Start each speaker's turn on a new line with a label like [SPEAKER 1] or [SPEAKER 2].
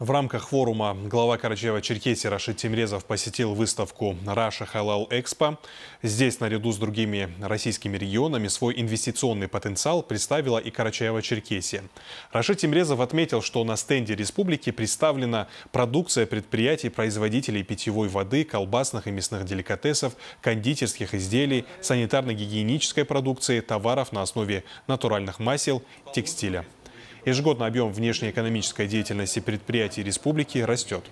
[SPEAKER 1] В рамках форума глава Карачаева-Черкесии Рашид Тимрезов посетил выставку «Раша Халал Экспо». Здесь, наряду с другими российскими регионами, свой инвестиционный потенциал представила и Карачаева-Черкесия. Рашид Тимрезов отметил, что на стенде республики представлена продукция предприятий производителей питьевой воды, колбасных и мясных деликатесов, кондитерских изделий, санитарно-гигиенической продукции, товаров на основе натуральных масел, текстиля. Ежегодно объем внешнеэкономической деятельности предприятий республики растет.